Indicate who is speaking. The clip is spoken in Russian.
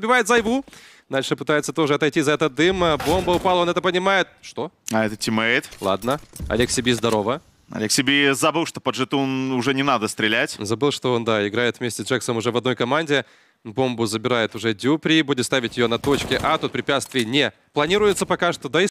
Speaker 1: Убивает Зайву. Дальше пытается тоже отойти за этот дым. Бомба упала, он это понимает. Что? А это тиммейт. Ладно. Олег Сиби, здорово. Алексей Би забыл, что по джетун уже не надо стрелять. Забыл, что он, да, играет вместе с Джексом уже в одной команде. Бомбу забирает уже Дюпри, будет ставить ее на точке А. Тут препятствий не планируется пока что, да и